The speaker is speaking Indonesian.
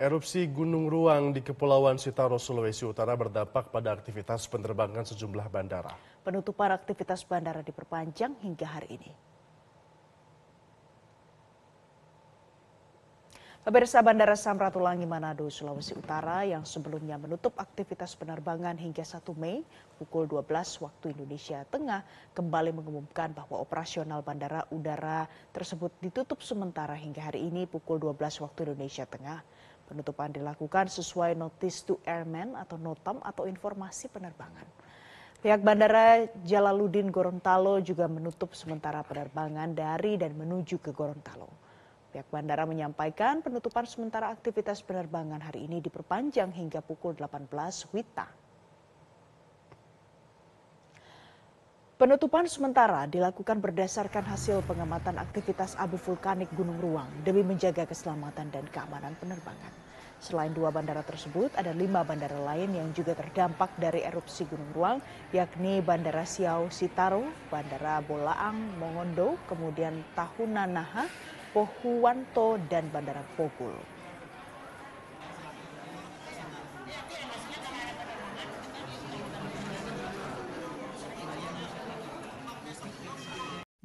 Erupsi Gunung Ruang di Kepulauan Sitaro, Sulawesi Utara berdampak pada aktivitas penerbangan sejumlah bandara. Penutupan aktivitas bandara diperpanjang hingga hari ini. Pemirsa Bandara Samratulangi Manado, Sulawesi Utara yang sebelumnya menutup aktivitas penerbangan hingga 1 Mei pukul 12 waktu Indonesia Tengah kembali mengumumkan bahwa operasional bandara udara tersebut ditutup sementara hingga hari ini pukul 12 waktu Indonesia Tengah. Penutupan dilakukan sesuai Notice to Airmen atau NOTAM atau informasi penerbangan. Pihak Bandara Jalaluddin Gorontalo juga menutup sementara penerbangan dari dan menuju ke Gorontalo. Pihak bandara menyampaikan penutupan sementara aktivitas penerbangan hari ini diperpanjang hingga pukul 18 WITA. Penutupan sementara dilakukan berdasarkan hasil pengamatan aktivitas abu vulkanik Gunung Ruang demi menjaga keselamatan dan keamanan penerbangan. Selain dua bandara tersebut, ada lima bandara lain yang juga terdampak dari erupsi Gunung Ruang, yakni Bandara Siau Sitaro, Bandara Bolaang Mongondo, kemudian Tahunanaha, Pohuwanto, dan Bandara Pogul.